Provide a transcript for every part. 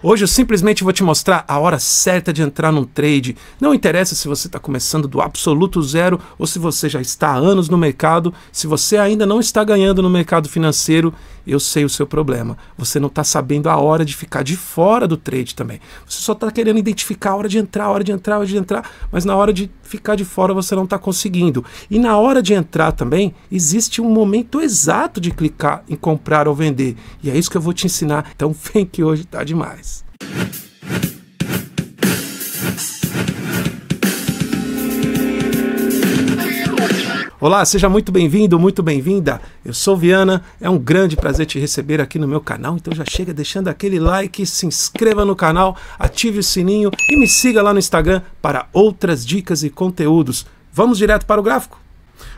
Hoje eu simplesmente vou te mostrar a hora certa de entrar num trade. Não interessa se você está começando do absoluto zero ou se você já está há anos no mercado, se você ainda não está ganhando no mercado financeiro, eu sei o seu problema. Você não está sabendo a hora de ficar de fora do trade também. Você só está querendo identificar a hora de entrar, a hora de entrar, a hora de entrar, mas na hora de ficar de fora você não está conseguindo. E na hora de entrar também, existe um momento exato de clicar em comprar ou vender. E é isso que eu vou te ensinar. Então vem que hoje está demais. Olá, seja muito bem-vindo, muito bem-vinda. Eu sou Viana, é um grande prazer te receber aqui no meu canal. Então já chega deixando aquele like, se inscreva no canal, ative o sininho e me siga lá no Instagram para outras dicas e conteúdos. Vamos direto para o gráfico?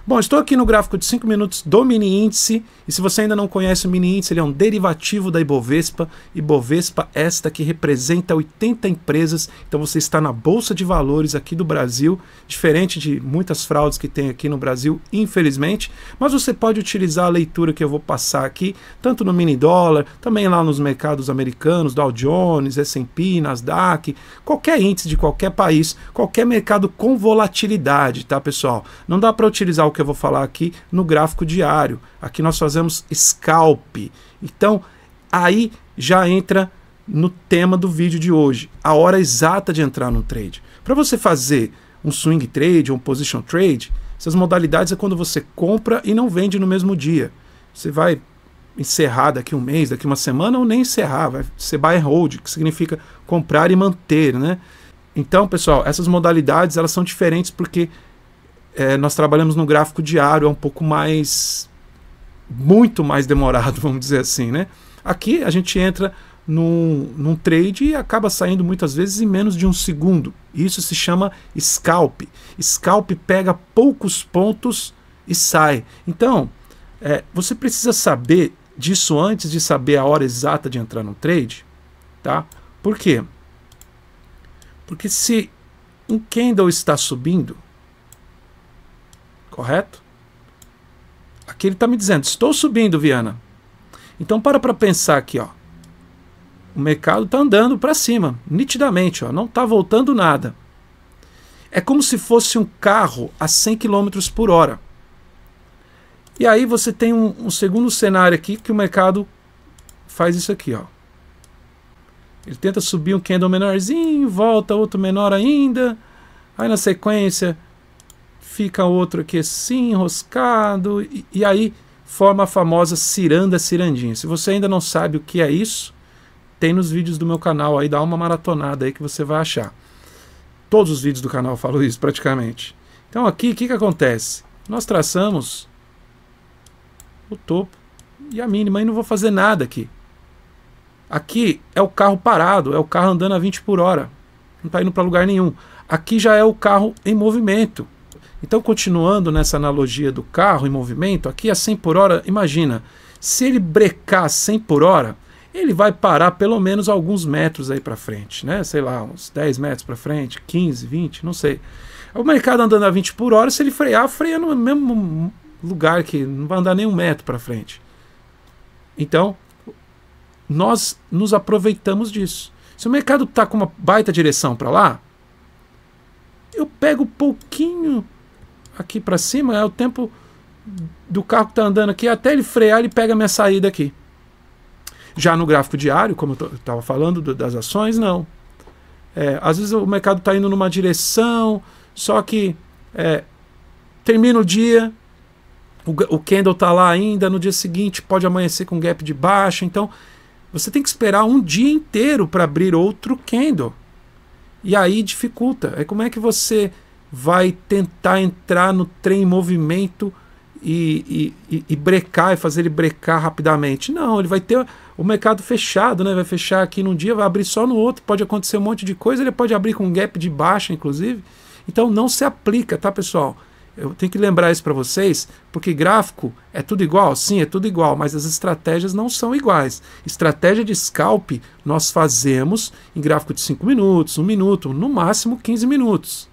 Bom, estou aqui no gráfico de 5 minutos do mini índice, e se você ainda não conhece o mini índice, ele é um derivativo da Ibovespa, Ibovespa esta que representa 80 empresas, então você está na bolsa de valores aqui do Brasil, diferente de muitas fraudes que tem aqui no Brasil, infelizmente, mas você pode utilizar a leitura que eu vou passar aqui, tanto no mini dólar, também lá nos mercados americanos, Dow Jones, S&P, Nasdaq, qualquer índice de qualquer país, qualquer mercado com volatilidade, tá, pessoal? Não dá para utilizar utilizar o que eu vou falar aqui no gráfico diário. Aqui nós fazemos scalp. Então, aí já entra no tema do vídeo de hoje, a hora exata de entrar no trade. Para você fazer um swing trade ou um position trade, essas modalidades é quando você compra e não vende no mesmo dia. Você vai encerrar daqui um mês, daqui uma semana ou nem encerrar, vai ser buy and hold, que significa comprar e manter, né? Então, pessoal, essas modalidades elas são diferentes porque é, nós trabalhamos no gráfico diário, é um pouco mais. muito mais demorado, vamos dizer assim, né? Aqui a gente entra num, num trade e acaba saindo muitas vezes em menos de um segundo. Isso se chama scalp. Scalp pega poucos pontos e sai. Então, é, você precisa saber disso antes de saber a hora exata de entrar no trade, tá? Por quê? Porque se um candle está subindo, correto? Aqui ele está me dizendo, estou subindo, Viana. Então para para pensar aqui, ó. O mercado está andando para cima, nitidamente, ó, não está voltando nada. É como se fosse um carro a 100 km por hora. E aí você tem um, um segundo cenário aqui que o mercado faz isso aqui, ó. Ele tenta subir um candle menorzinho, volta outro menor ainda, aí na sequência fica outro aqui assim, enroscado, e, e aí forma a famosa ciranda cirandinha. Se você ainda não sabe o que é isso, tem nos vídeos do meu canal aí, dá uma maratonada aí que você vai achar. Todos os vídeos do canal falam isso praticamente. Então aqui, o que, que acontece? Nós traçamos o topo e a mínima e não vou fazer nada aqui. Aqui é o carro parado, é o carro andando a 20 por hora. Não está indo para lugar nenhum. Aqui já é o carro em movimento. Então, continuando nessa analogia do carro em movimento, aqui a 100 por hora, imagina, se ele brecar 100 por hora, ele vai parar pelo menos alguns metros aí para frente, né? Sei lá, uns 10 metros para frente, 15, 20, não sei. O mercado andando a 20 por hora, se ele frear, freia no mesmo lugar que não vai andar nem um metro para frente. Então, nós nos aproveitamos disso. Se o mercado está com uma baita direção para lá, eu pego pouquinho aqui para cima é o tempo do carro que está andando aqui até ele frear ele pega a minha saída aqui. Já no gráfico diário, como eu estava falando do, das ações, não. É, às vezes o mercado está indo numa direção, só que é, termina o dia, o, o candle está lá ainda, no dia seguinte pode amanhecer com gap de baixa, então você tem que esperar um dia inteiro para abrir outro candle. E aí dificulta. É como é que você vai tentar entrar no trem em movimento e, e, e, brecar e fazer ele brecar rapidamente. Não, ele vai ter o mercado fechado, né? Vai fechar aqui num dia, vai abrir só no outro, pode acontecer um monte de coisa, ele pode abrir com um gap de baixa, inclusive. Então não se aplica, tá, pessoal? Eu tenho que lembrar isso para vocês, porque gráfico é tudo igual? Sim, é tudo igual, mas as estratégias não são iguais. Estratégia de scalp nós fazemos em gráfico de 5 minutos, 1 um minuto, no máximo 15 minutos.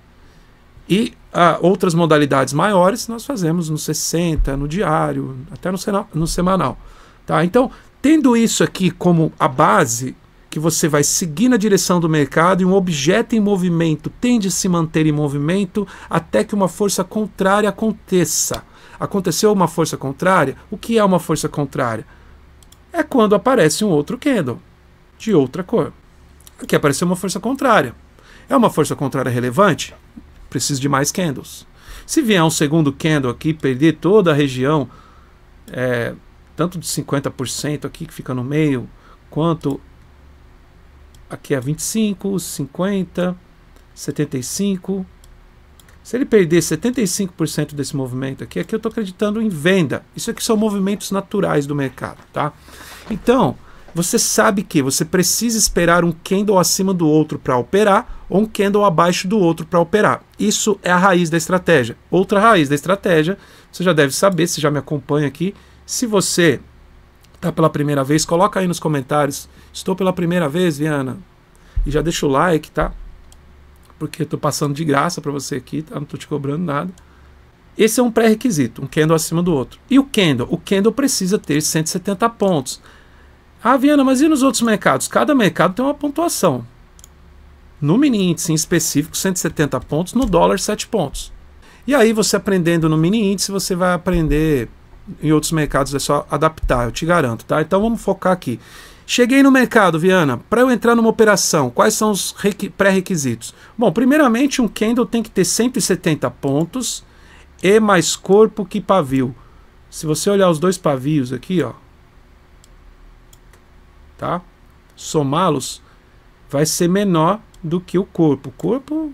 E ah, outras modalidades maiores nós fazemos no 60, no diário, até no, no semanal. Tá? Então, tendo isso aqui como a base, que você vai seguir na direção do mercado e um objeto em movimento tende a se manter em movimento até que uma força contrária aconteça. Aconteceu uma força contrária? O que é uma força contrária? É quando aparece um outro candle de outra cor. Aqui apareceu uma força contrária. É uma força contrária relevante? preciso de mais candles. Se vier um segundo candle aqui, perder toda a região, é, tanto de 50% aqui que fica no meio, quanto aqui a 25, 50, 75. Se ele perder 75% desse movimento aqui, aqui eu estou acreditando em venda. Isso aqui são movimentos naturais do mercado, tá? Então, você sabe que você precisa esperar um candle acima do outro para operar ou um candle abaixo do outro para operar. Isso é a raiz da estratégia. Outra raiz da estratégia, você já deve saber, se já me acompanha aqui, se você está pela primeira vez, coloca aí nos comentários, estou pela primeira vez, Viana, e já deixa o like, tá? Porque eu estou passando de graça para você aqui, tá? Não estou te cobrando nada. Esse é um pré-requisito, um candle acima do outro. E o candle? O candle precisa ter 170 pontos. Ah, Viana, mas e nos outros mercados? Cada mercado tem uma pontuação. No mini índice em específico, 170 pontos, no dólar, 7 pontos. E aí, você aprendendo no mini índice, você vai aprender em outros mercados, é só adaptar, eu te garanto, tá? Então vamos focar aqui. Cheguei no mercado, Viana. Para eu entrar numa operação, quais são os pré-requisitos? Bom, primeiramente, um candle tem que ter 170 pontos e mais corpo que pavio. Se você olhar os dois pavios aqui, ó, tá? somá-los, vai ser menor do que o corpo. O corpo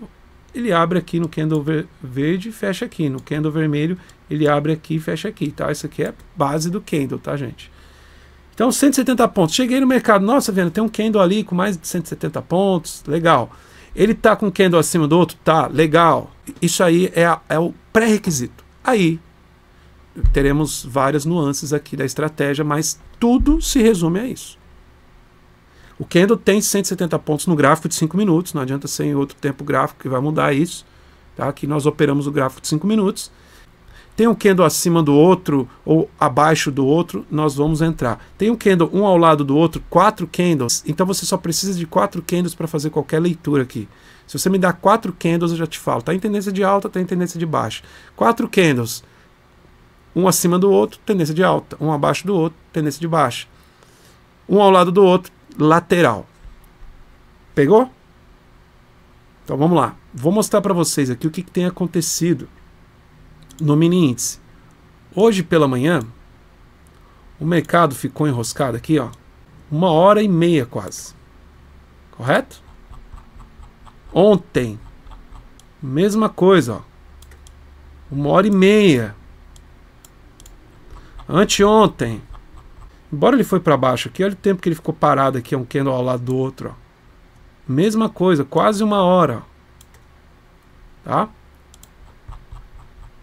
ele abre aqui no candle verde e fecha aqui. No candle vermelho, ele abre aqui e fecha aqui, tá? Isso aqui é base do candle, tá, gente? Então, 170 pontos. Cheguei no mercado, nossa, vendo, tem um candle ali com mais de 170 pontos, legal. Ele tá com um candle acima do outro? Tá, legal. Isso aí é, a, é o pré-requisito. Aí, teremos várias nuances aqui da estratégia, mas tudo se resume a isso. O candle tem 170 pontos no gráfico de 5 minutos, não adianta ser em outro tempo gráfico que vai mudar isso. Tá? Aqui nós operamos o gráfico de 5 minutos. Tem um candle acima do outro ou abaixo do outro, nós vamos entrar. Tem um candle um ao lado do outro, quatro candles. Então você só precisa de quatro candles para fazer qualquer leitura aqui. Se você me dá quatro candles, eu já te falo. Está em tendência de alta, está em tendência de baixa. Quatro candles, um acima do outro, tendência de alta. Um abaixo do outro, tendência de baixa. Um ao lado do outro, lateral. Pegou? Então vamos lá. Vou mostrar para vocês aqui o que, que tem acontecido no mini índice. Hoje pela manhã, o mercado ficou enroscado aqui, ó, uma hora e meia quase. Correto? Ontem, mesma coisa, ó, uma hora e meia. Anteontem, Embora ele foi para baixo aqui, olha o tempo que ele ficou parado aqui, é um candle ao lado do outro. Ó. Mesma coisa, quase uma hora. Tá?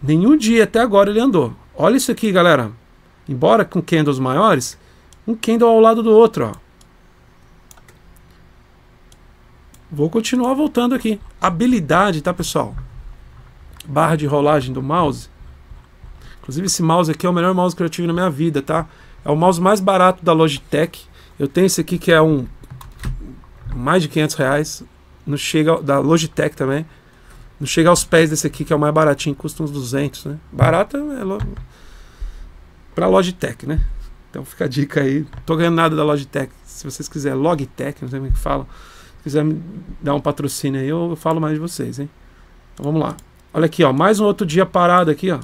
Nenhum dia até agora ele andou. Olha isso aqui, galera. Embora com candles maiores, um candle ao lado do outro. Ó. Vou continuar voltando aqui. Habilidade, tá, pessoal? Barra de rolagem do mouse. Inclusive, esse mouse aqui é o melhor mouse que eu tive na minha vida, tá? É o mouse mais barato da Logitech. Eu tenho esse aqui que é um mais de 500 reais. Não chega da Logitech também. Não chega aos pés desse aqui que é o mais baratinho, custa uns 200, né? Barato é lo... para Logitech, né? Então fica a dica aí. Tô ganhando nada da Logitech. Se vocês quiserem Logitech, não sei como é que fala. Se quiser me dar um patrocínio aí, eu, eu falo mais de vocês, hein? Então vamos lá. Olha aqui, ó, mais um outro dia parado aqui, ó.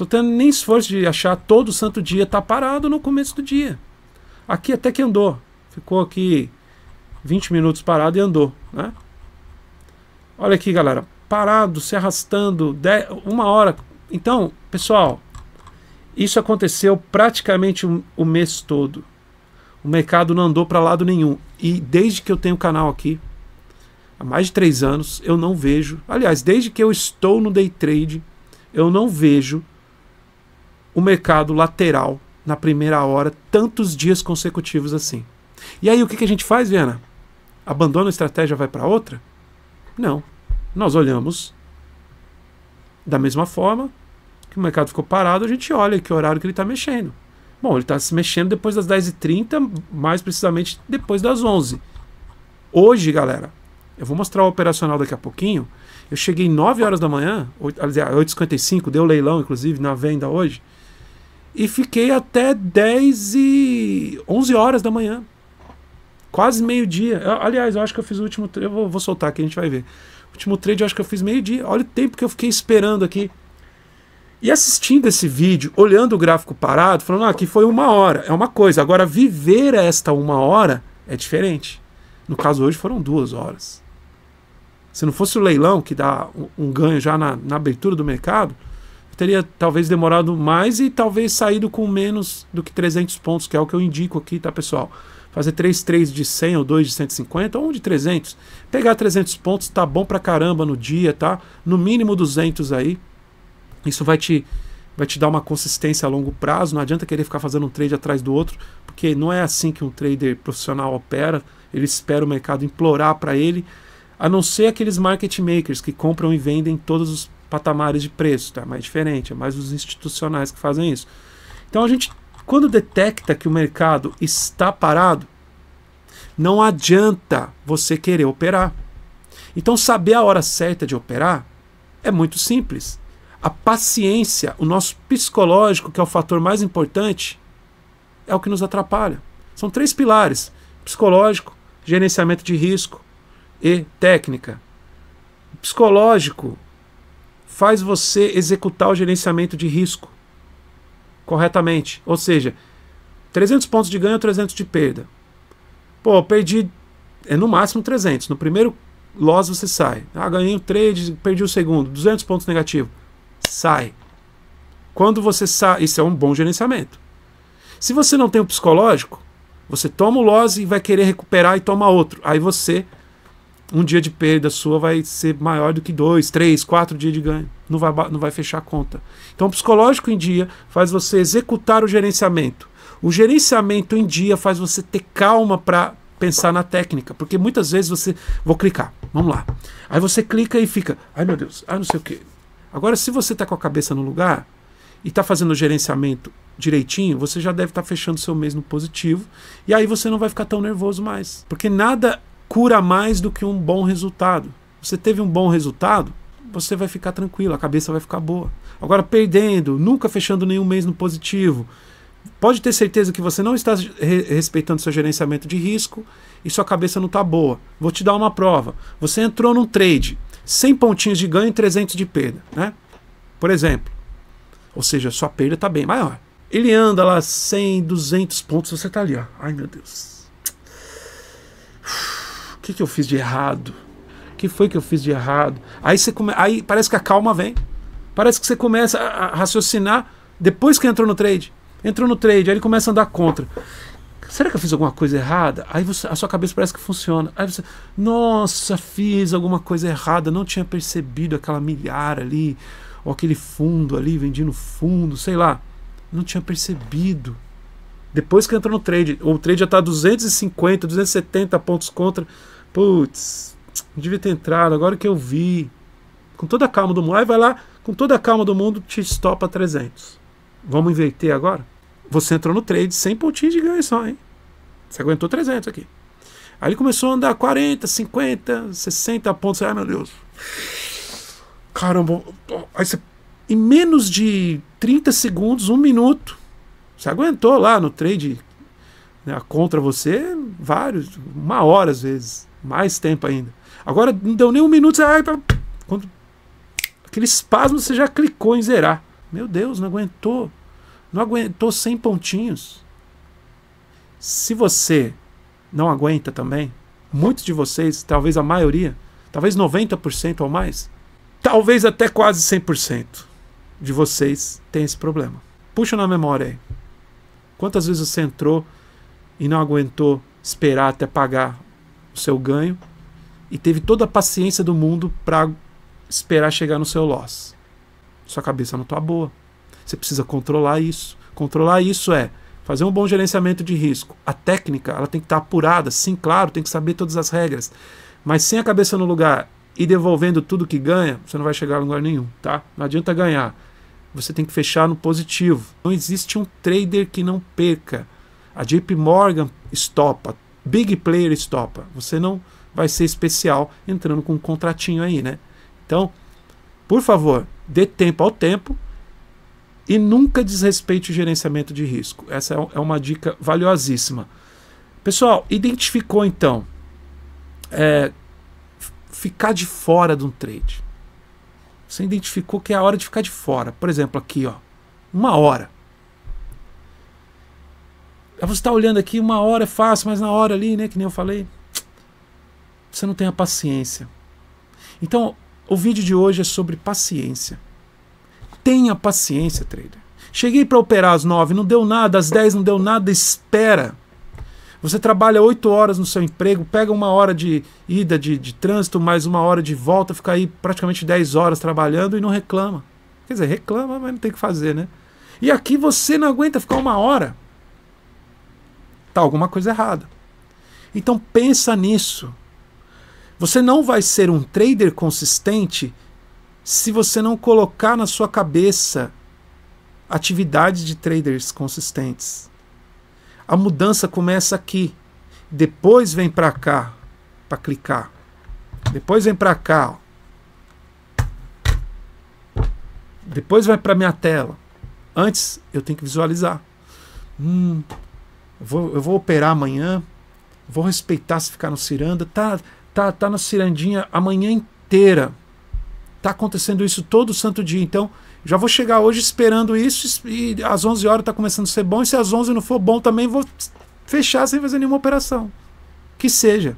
Tô tendo nem esforço de achar todo santo dia. Tá parado no começo do dia. Aqui até que andou. Ficou aqui 20 minutos parado e andou. Né? Olha aqui, galera. Parado, se arrastando, dez, uma hora. Então, pessoal, isso aconteceu praticamente o mês todo. O mercado não andou para lado nenhum. E desde que eu tenho o canal aqui, há mais de três anos, eu não vejo. Aliás, desde que eu estou no day trade, eu não vejo o mercado lateral na primeira hora tantos dias consecutivos assim. E aí o que, a gente faz, Viana? Abandona a estratégia vai para outra? Não. Nós olhamos da mesma forma que o mercado ficou parado, a gente olha que horário que ele está mexendo. Bom, ele está se mexendo depois das 10h30, mais precisamente depois das 11 Hoje, galera, eu vou mostrar o operacional daqui a pouquinho. Eu cheguei 9 horas da manhã, 8, 8h55, deu leilão, inclusive, na venda hoje e fiquei até 10 e 11 horas da manhã. Quase meio-dia. Aliás, eu acho que eu fiz o último. Eu vou, vou, soltar aqui, a gente vai ver. O último trade eu acho que eu fiz meio-dia. Olha o tempo que eu fiquei esperando aqui. E assistindo esse vídeo, olhando o gráfico parado, falando, ah, aqui foi uma hora. É uma coisa. Agora, viver esta uma hora é diferente. No caso, hoje foram duas horas. Se não fosse o leilão, que dá um, um ganho já na, na abertura do mercado, teria talvez demorado mais e talvez saído com menos do que 300 pontos, que é o que eu indico aqui, tá, pessoal? Fazer 3 3 de 100 ou 2 de 150 ou um de 300. Pegar 300 pontos tá bom pra caramba no dia, tá? No mínimo 200 aí. Isso vai te vai te dar uma consistência a longo prazo, não adianta querer ficar fazendo um trade atrás do outro, porque não é assim que um trader profissional opera. Ele espera o mercado implorar para ele, a não ser aqueles market makers que compram e vendem todos os patamares de preço, tá? é mais diferente, é mais os institucionais que fazem isso. Então a gente, quando detecta que o mercado está parado, não adianta você querer operar. Então saber a hora certa de operar é muito simples. A paciência, o nosso psicológico, que é o fator mais importante, é o que nos atrapalha. São três pilares: psicológico, gerenciamento de risco e técnica. Psicológico, faz você executar o gerenciamento de risco corretamente. Ou seja, 300 pontos de ganho, 300 de perda. Pô, perdi é no máximo 300. No primeiro loss você sai. Ah, ganhei o trade, perdi o segundo, 200 pontos negativo. Sai. Quando você sai, isso é um bom gerenciamento. Se você não tem o psicológico, você toma o loss e vai querer recuperar e toma outro. Aí você um dia de perda sua vai ser maior do que dois, três, quatro dias de ganho. Não vai, não vai fechar a conta. Então, o psicológico em dia faz você executar o gerenciamento. O gerenciamento em dia faz você ter calma para pensar na técnica, porque muitas vezes você. Vou clicar, vamos lá. Aí você clica e fica. Ai meu Deus, ai não sei o quê. Agora, se você está com a cabeça no lugar e está fazendo o gerenciamento direitinho, você já deve estar tá fechando seu mês no positivo. E aí você não vai ficar tão nervoso mais. Porque nada cura mais do que um bom resultado. Você teve um bom resultado, você vai ficar tranquilo, a cabeça vai ficar boa. Agora, perdendo, nunca fechando nenhum mês no positivo, pode ter certeza que você não está re respeitando seu gerenciamento de risco e sua cabeça não está boa. Vou te dar uma prova. Você entrou num trade, 100 pontinhos de ganho e 300 de perda, né? Por exemplo. Ou seja, sua perda está bem maior. Ele anda lá 100, 200 pontos, você está ali, ó. Ai, meu Deus. Uf que, que eu fiz de errado? O que foi que eu fiz de errado? Aí, você come... Aí parece que a calma vem. Parece que você começa a raciocinar depois que entrou no trade. Entrou no trade, aí ele começa a andar contra. Será que eu fiz alguma coisa errada? Aí você, a sua cabeça parece que funciona. Aí você, nossa, fiz alguma coisa errada, não tinha percebido aquela milhar ali, ou aquele fundo ali, vendendo no fundo, sei lá. Não tinha percebido. Depois que entrou no trade, o trade já está 250, 270 pontos contra. Putz, devia ter entrado, agora que eu vi. Com toda a calma do mundo. Aí vai lá, com toda a calma do mundo, te estopa 300. Vamos inverter agora? Você entrou no trade 100 pontinhos de ganho só, hein? Você aguentou 300 aqui. Aí ele começou a andar 40, 50, 60 pontos. Ai, meu Deus. Caramba. Aí você, em menos de 30 segundos, um minuto, você aguentou lá no trade né, contra você vários, uma hora às vezes. Mais tempo ainda. Agora não deu nem um minuto, você... Ai, tá, quando... aquele espasmo você já clicou em zerar. Meu Deus, não aguentou. Não aguentou 100 pontinhos. Se você não aguenta também, muitos de vocês, talvez a maioria, talvez 90% ou mais, talvez até quase 100% de vocês tem esse problema. Puxa na memória aí. Quantas vezes você entrou e não aguentou esperar até pagar o seu ganho e teve toda a paciência do mundo para esperar chegar no seu loss. Sua cabeça não está boa. Você precisa controlar isso. Controlar isso é fazer um bom gerenciamento de risco. A técnica ela tem que estar tá apurada, sim, claro, tem que saber todas as regras. Mas sem a cabeça no lugar e devolvendo tudo que ganha, você não vai chegar a lugar nenhum, tá? Não adianta ganhar. Você tem que fechar no positivo. Não existe um trader que não perca. A JP Morgan estopa big player estopa. Você não vai ser especial entrando com um contratinho aí, né? Então, por favor, dê tempo ao tempo e nunca desrespeite o gerenciamento de risco. Essa é, é uma dica valiosíssima. Pessoal, identificou então é, ficar de fora de um trade. Você identificou que é a hora de ficar de fora. Por exemplo, aqui, ó, uma hora. Aí você está olhando aqui, uma hora é fácil, mas na hora ali, né, que nem eu falei, você não tem a paciência. Então, o vídeo de hoje é sobre paciência. Tenha paciência, trader. Cheguei para operar às 9, não deu nada, às 10 não deu nada, espera. Você trabalha 8 horas no seu emprego, pega uma hora de ida de, de trânsito, mais uma hora de volta, fica aí praticamente 10 horas trabalhando e não reclama. Quer dizer, reclama, mas não tem o que fazer, né? E aqui você não aguenta ficar uma hora. Tá alguma coisa errada. Então pensa nisso. Você não vai ser um trader consistente se você não colocar na sua cabeça atividades de traders consistentes. A mudança começa aqui, depois vem para cá para clicar. Depois vem para cá. Ó. Depois vai para minha tela. Antes eu tenho que visualizar. Hum, vou, eu vou operar amanhã, vou respeitar se ficar no ciranda, tá, tá, tá na cirandinha amanhã inteira. Tá acontecendo isso todo santo dia, então já vou chegar hoje esperando isso e às 11 horas tá começando a ser bom, e se às 11 não for bom também vou fechar sem fazer nenhuma operação. Que seja.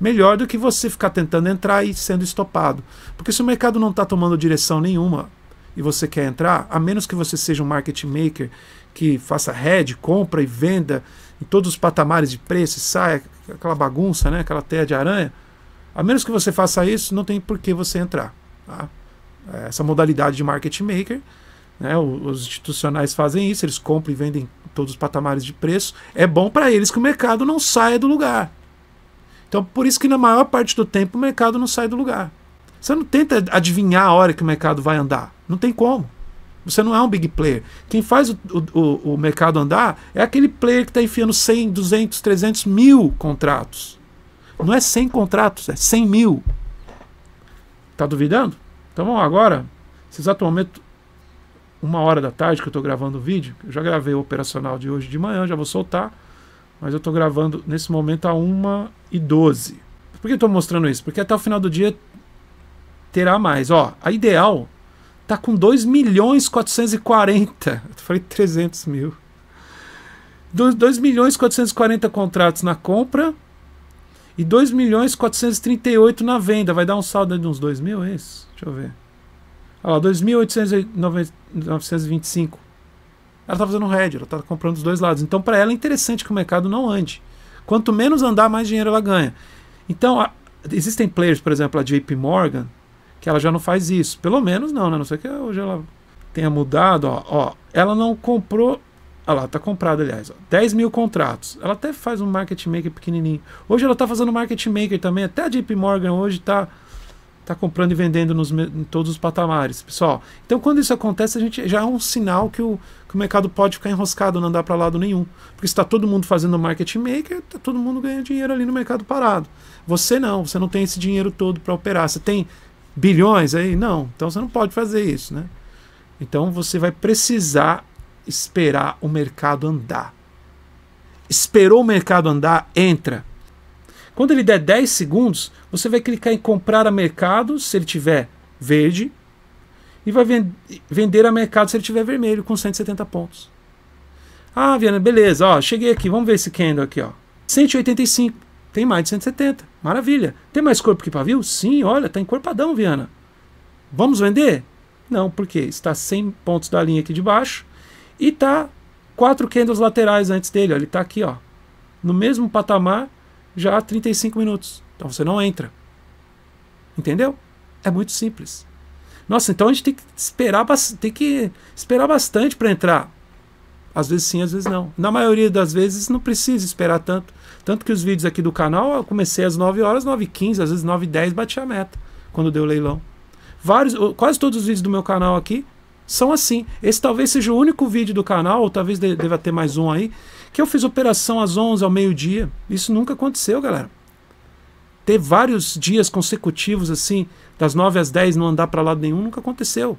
Melhor do que você ficar tentando entrar e sendo estopado. Porque se o mercado não está tomando direção nenhuma, e você quer entrar, a menos que você seja um market maker que faça head, compra e venda em todos os patamares de preço, saia aquela bagunça, né, aquela teia de aranha, a menos que você faça isso, não tem por que você entrar. Tá? É essa modalidade de market maker, né, os institucionais fazem isso, eles compram e vendem em todos os patamares de preço. É bom para eles que o mercado não saia do lugar. Então, por isso que na maior parte do tempo o mercado não sai do lugar. Você não tenta adivinhar a hora que o mercado vai andar. Não tem como. Você não é um big player. Quem faz o, o, o mercado andar é aquele player que está enfiando 100, 200, 300 mil contratos. Não é 100 contratos, é 100 mil. Tá duvidando? Então vamos agora, nesse exato momento, uma hora da tarde que eu estou gravando o vídeo, eu já gravei o operacional de hoje de manhã, já vou soltar, mas eu estou gravando nesse momento a 1 e 12. Por que eu estou mostrando isso? Porque até o final do dia terá mais. Ó, a Ideal tá com 2 milhões 440. Eu falei 300 mil. 2 milhões 440 contratos na compra e 2 milhões 438 na venda. Vai dar um saldo de uns 2 mil, é isso? Deixa eu ver. Olha lá, 2.925. Ela tá fazendo um head, ela tá comprando dos dois lados. Então, para ela é interessante que o mercado não ande. Quanto menos andar, mais dinheiro ela ganha. Então, a, existem players, por exemplo, a JP Morgan, que ela já não faz isso. Pelo menos não, né? Não sei que hoje ela tenha mudado, ó, ó. Ela não comprou. Olha lá, tá comprado, aliás. Ó, 10 mil contratos. Ela até faz um market maker pequenininho. Hoje ela tá fazendo market maker também. Até a JP Morgan hoje tá, tá comprando e vendendo nos, em todos os patamares, pessoal. Então, quando isso acontece, a gente já é um sinal que o, que o mercado pode ficar enroscado, não andar para lado nenhum. Porque está todo mundo fazendo market maker, tá todo mundo ganhando dinheiro ali no mercado parado. Você não, você não tem esse dinheiro todo para operar. Você tem bilhões aí? Não. Então você não pode fazer isso, né? Então você vai precisar esperar o mercado andar. Esperou o mercado andar, entra. Quando ele der 10 segundos, você vai clicar em comprar a mercado, se ele tiver verde, e vai vender a mercado se ele tiver vermelho, com 170 pontos. Ah, Viana, beleza, ó, cheguei aqui, vamos ver esse candle aqui, ó. 185. Tem mais de 170. Maravilha. Tem mais corpo que pavio? Sim, olha, tá encorpadão, Viana. Vamos vender? Não, porque está 100 pontos da linha aqui de baixo e tá quatro candles laterais antes dele, ele tá aqui, ó. No mesmo patamar já há 35 minutos. Então você não entra. Entendeu? É muito simples. Nossa, então a gente tem que esperar, tem que esperar bastante para entrar. Às vezes sim, às vezes não. Na maioria das vezes não precisa esperar tanto. Tanto que os vídeos aqui do canal, eu comecei às 9 horas, 9 15 às vezes 9 10 bati a meta, quando deu leilão. Vários, quase todos os vídeos do meu canal aqui são assim. Esse talvez seja o único vídeo do canal, ou talvez de, deva ter mais um aí, que eu fiz operação às 11 ao meio-dia. Isso nunca aconteceu, galera. Ter vários dias consecutivos assim, das 9 às 10 não andar para lado nenhum, nunca aconteceu.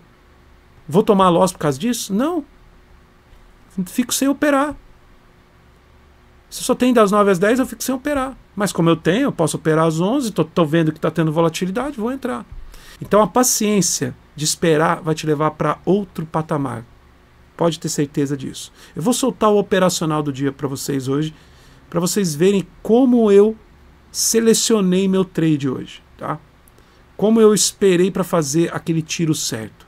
Vou tomar loss por causa disso? Não fico sem operar. Se só tenho das 9 às 10, eu fico sem operar. Mas como eu tenho, eu posso operar às 11, estou vendo que está tendo volatilidade, vou entrar. Então a paciência de esperar vai te levar para outro patamar. Pode ter certeza disso. Eu vou soltar o operacional do dia para vocês hoje, para vocês verem como eu selecionei meu trade hoje, tá? Como eu esperei para fazer aquele tiro certo.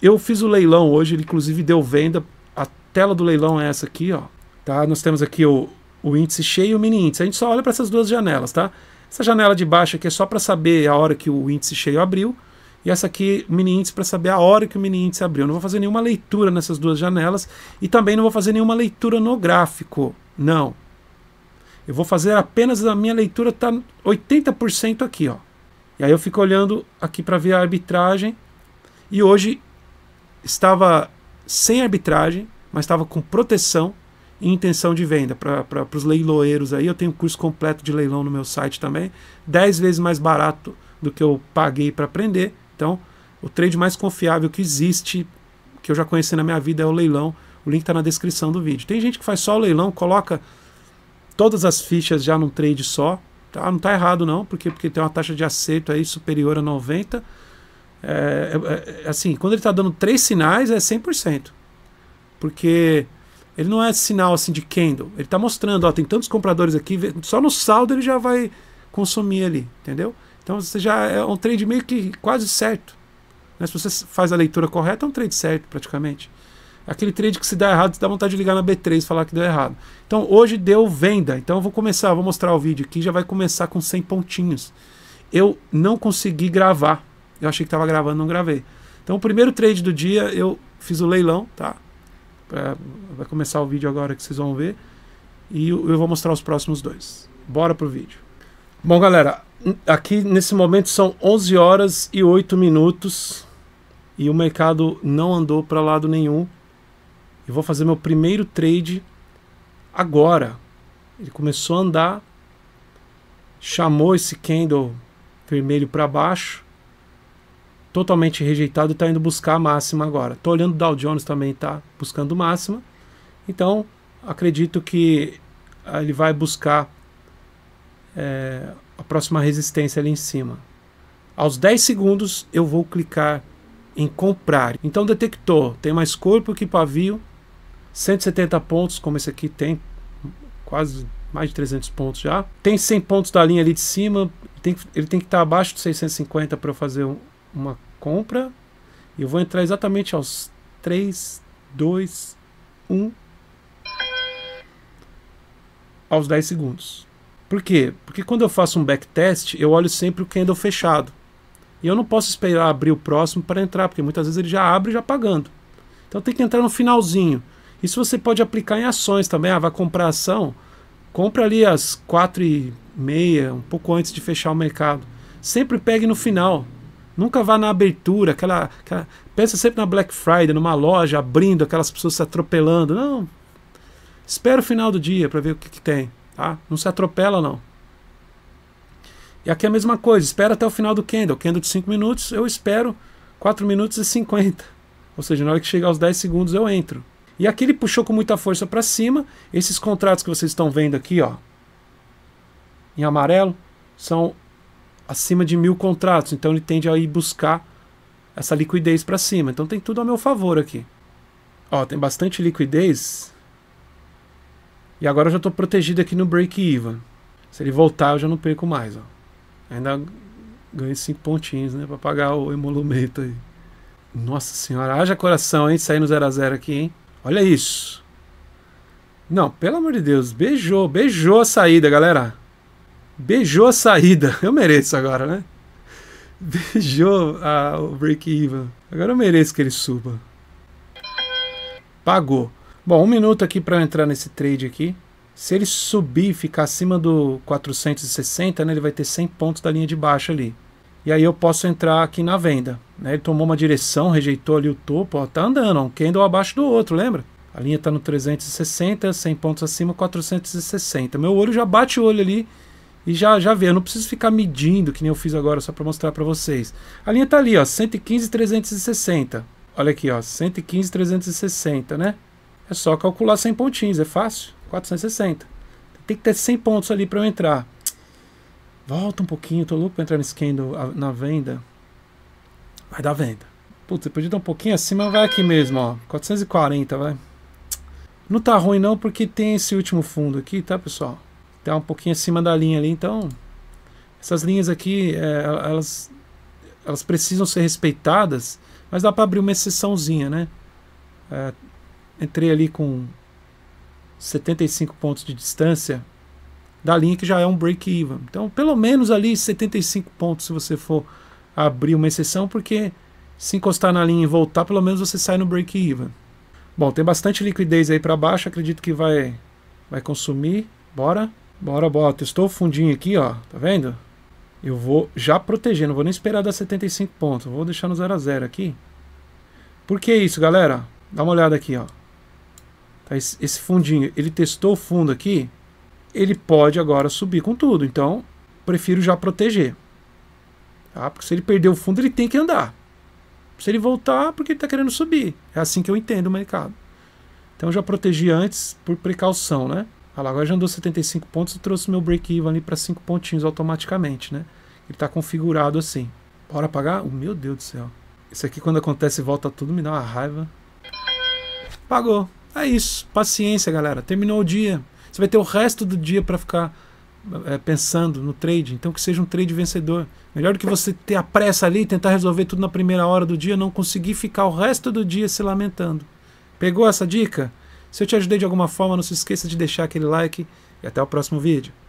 Eu fiz o leilão hoje, ele inclusive deu venda tela do leilão é essa aqui, ó. Tá? Nós temos aqui o, o índice cheio e o mini índice. A gente só olha para essas duas janelas, tá? Essa janela de baixo aqui é só para saber a hora que o índice cheio abriu. E essa aqui, mini índice, para saber a hora que o mini índice abriu. não vou fazer nenhuma leitura nessas duas janelas. E também não vou fazer nenhuma leitura no gráfico. Não. Eu vou fazer apenas a minha leitura, está 80% aqui, ó. E aí eu fico olhando aqui para ver a arbitragem. E hoje estava sem arbitragem mas estava com proteção e intenção de venda para os leiloeiros aí. Eu tenho um curso completo de leilão no meu site também, 10 vezes mais barato do que eu paguei para aprender. Então, o trade mais confiável que existe, que eu já conheci na minha vida, é o leilão. O link está na descrição do vídeo. Tem gente que faz só o leilão, coloca todas as fichas já num trade só. Tá, não está errado não, porque, porque tem uma taxa de aceito aí superior a 90%. É, é, é, assim, quando ele está dando três sinais, é 100%. Porque ele não é sinal assim de candle. Ele está mostrando, ó, tem tantos compradores aqui, só no saldo ele já vai consumir ali, entendeu? Então você já é um trade meio que quase certo. Né? Se você faz a leitura correta, é um trade certo praticamente. Aquele trade que se dá errado, você dá vontade de ligar na B3 e falar que deu errado. Então hoje deu venda. Então eu vou começar, vou mostrar o vídeo aqui, já vai começar com 100 pontinhos. Eu não consegui gravar. Eu achei que estava gravando, não gravei. Então o primeiro trade do dia eu fiz o leilão, tá? Pra, vai começar o vídeo agora que vocês vão ver. E eu, eu vou mostrar os próximos dois. Bora pro vídeo. Bom, galera, aqui nesse momento são 11 horas e 8 minutos e o mercado não andou para lado nenhum. Eu vou fazer meu primeiro trade agora. Ele começou a andar, chamou esse candle vermelho para baixo totalmente rejeitado, está indo buscar a máxima agora. Estou olhando o Dow Jones também está buscando máxima. Então, acredito que ah, ele vai buscar é, a próxima resistência ali em cima. Aos 10 segundos eu vou clicar em comprar. Então detectou, tem mais corpo que pavio, 170 pontos, como esse aqui tem quase mais de 300 pontos já. Tem 100 pontos da linha ali de cima, tem, ele tem que estar tá abaixo de 650 para eu fazer um, uma compra. E eu vou entrar exatamente aos 3, 2, 1. Aos 10 segundos. Por quê? Porque quando eu faço um backtest, eu olho sempre o candle fechado. E eu não posso esperar abrir o próximo para entrar, porque muitas vezes ele já abre já pagando. Então tem que entrar no finalzinho. Isso você pode aplicar em ações também. Ah, vai comprar ação? Compra ali às 4 e meia, um pouco antes de fechar o mercado. Sempre pegue no final. Nunca vá na abertura, aquela, aquela, Pensa sempre na Black Friday, numa loja abrindo, aquelas pessoas se atropelando. Não. Espera o final do dia para ver o que, que, tem. Tá? Não se atropela, não. E aqui é a mesma coisa. Espera até o final do candle. Candle de 5 minutos, eu espero 4 minutos e 50. Ou seja, na hora que chegar aos 10 segundos, eu entro. E aqui ele puxou com muita força para cima. Esses contratos que vocês estão vendo aqui, ó, em amarelo, são acima de mil contratos, então ele tende a ir buscar essa liquidez para cima. Então tem tudo a meu favor aqui. Ó, tem bastante liquidez. E agora eu já estou protegido aqui no break-even. Se ele voltar, eu já não perco mais. Ó. Ainda ganhei cinco pontinhos né, para pagar o emolumento aí. Nossa senhora, haja coração, hein? Sair no 0 a 0 aqui, hein? Olha isso. Não, pelo amor de Deus, beijou, beijou a saída, galera. Beijou a saída. Eu mereço agora, né? Beijou a, o break-even. Agora eu mereço que ele suba. Pagou. Bom, um minuto aqui para entrar nesse trade aqui. Se ele subir e ficar acima do 460, né, ele vai ter 100 pontos da linha de baixo ali. E aí eu posso entrar aqui na venda. Né? Ele tomou uma direção, rejeitou ali o topo. Ó, tá andando, um candle abaixo do outro, lembra? A linha está no 360, 100 pontos acima, 460. Meu olho já bate o olho ali e já, já vê. Eu não preciso ficar medindo, que nem eu fiz agora, só para mostrar para vocês. A linha está ali, ó, 115, 360. Olha aqui, ó, 115, 360, né? É só calcular 100 pontinhos, é fácil, 460. Tem que ter 100 pontos ali para eu entrar. Volta um pouquinho, tô louco para entrar nesse candle na venda. Vai dar venda. Putz, você podia dar um pouquinho acima, vai aqui mesmo, ó, 440, vai. Não tá ruim não, porque tem esse último fundo aqui, tá, pessoal? está um pouquinho acima da linha ali. Então, essas linhas aqui, é, elas, elas precisam ser respeitadas, mas dá para abrir uma exceçãozinha, né? É, entrei ali com 75 pontos de distância da linha que já é um break-even. Então, pelo menos ali 75 pontos se você for abrir uma exceção, porque se encostar na linha e voltar, pelo menos você sai no break-even. Bom, tem bastante liquidez aí para baixo, acredito que vai vai consumir. Bora. Bora, bora. Testou o fundinho aqui, ó. Tá vendo? Eu vou já proteger, não vou nem esperar dar 75 pontos. Vou deixar no 0 a 0 aqui. Por que isso, galera? Dá uma olhada aqui, ó. Tá, esse, esse fundinho, ele testou o fundo aqui. Ele pode agora subir com tudo. Então, prefiro já proteger. Tá? Porque se ele perder o fundo, ele tem que andar. Se ele voltar, é porque ele está querendo subir. É assim que eu entendo o mercado. Então, já protegi antes por precaução, né? Olha ah lá, agora já andou 75 pontos, e trouxe meu break-even ali para 5 pontinhos automaticamente, né? Ele está configurado assim. Bora pagar? Oh, meu Deus do céu. Isso aqui quando acontece volta tudo, me dá uma raiva. Pagou. É isso. Paciência, galera. Terminou o dia. Você vai ter o resto do dia para ficar é, pensando no trade. Então que seja um trade vencedor. Melhor do que você ter a pressa ali, tentar resolver tudo na primeira hora do dia, não conseguir ficar o resto do dia se lamentando. Pegou essa dica? Se eu te ajudei de alguma forma, não se esqueça de deixar aquele like e até o próximo vídeo.